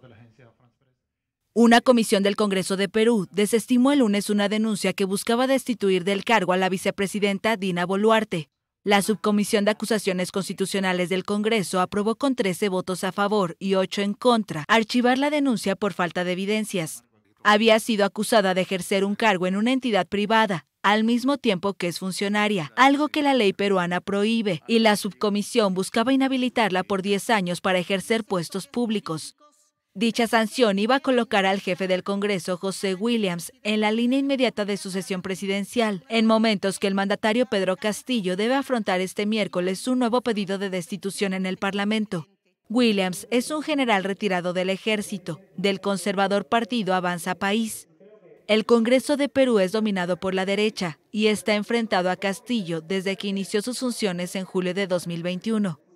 de la agencia Una comisión del Congreso de Perú desestimó el lunes una denuncia que buscaba destituir del cargo a la vicepresidenta Dina Boluarte. La Subcomisión de Acusaciones Constitucionales del Congreso aprobó con 13 votos a favor y 8 en contra archivar la denuncia por falta de evidencias. Había sido acusada de ejercer un cargo en una entidad privada, al mismo tiempo que es funcionaria, algo que la ley peruana prohíbe, y la subcomisión buscaba inhabilitarla por 10 años para ejercer puestos públicos. Dicha sanción iba a colocar al jefe del Congreso, José Williams, en la línea inmediata de sucesión presidencial, en momentos que el mandatario Pedro Castillo debe afrontar este miércoles su nuevo pedido de destitución en el Parlamento. Williams es un general retirado del ejército, del conservador partido Avanza País. El Congreso de Perú es dominado por la derecha y está enfrentado a Castillo desde que inició sus funciones en julio de 2021.